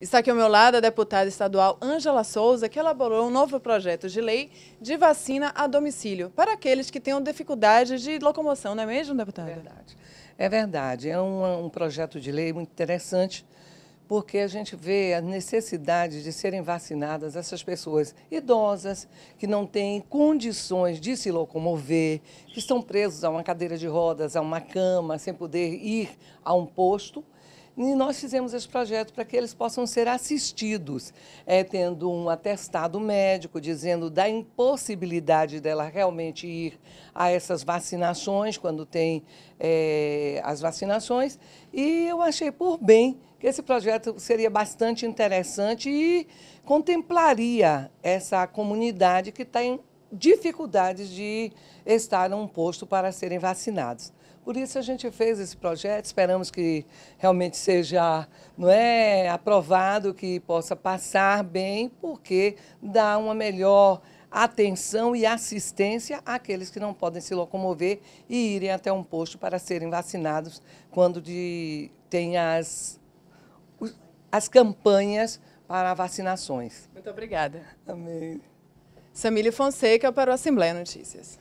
Está aqui ao meu lado a deputada estadual Ângela Souza, que elaborou um novo projeto de lei de vacina a domicílio para aqueles que tenham dificuldade de locomoção, não é mesmo, deputada? É verdade. É verdade. É um, um projeto de lei muito interessante, porque a gente vê a necessidade de serem vacinadas essas pessoas idosas, que não têm condições de se locomover, que estão presos a uma cadeira de rodas, a uma cama, sem poder ir a um posto. E nós fizemos esse projeto para que eles possam ser assistidos, é, tendo um atestado médico dizendo da impossibilidade dela realmente ir a essas vacinações, quando tem é, as vacinações. E eu achei por bem que esse projeto seria bastante interessante e contemplaria essa comunidade que tem dificuldades de estar num posto para serem vacinados. Por isso a gente fez esse projeto, esperamos que realmente seja não é, aprovado, que possa passar bem, porque dá uma melhor atenção e assistência àqueles que não podem se locomover e irem até um posto para serem vacinados quando de, tem as, as campanhas para vacinações. Muito obrigada. Amém. Samília Fonseca para o Assembleia Notícias.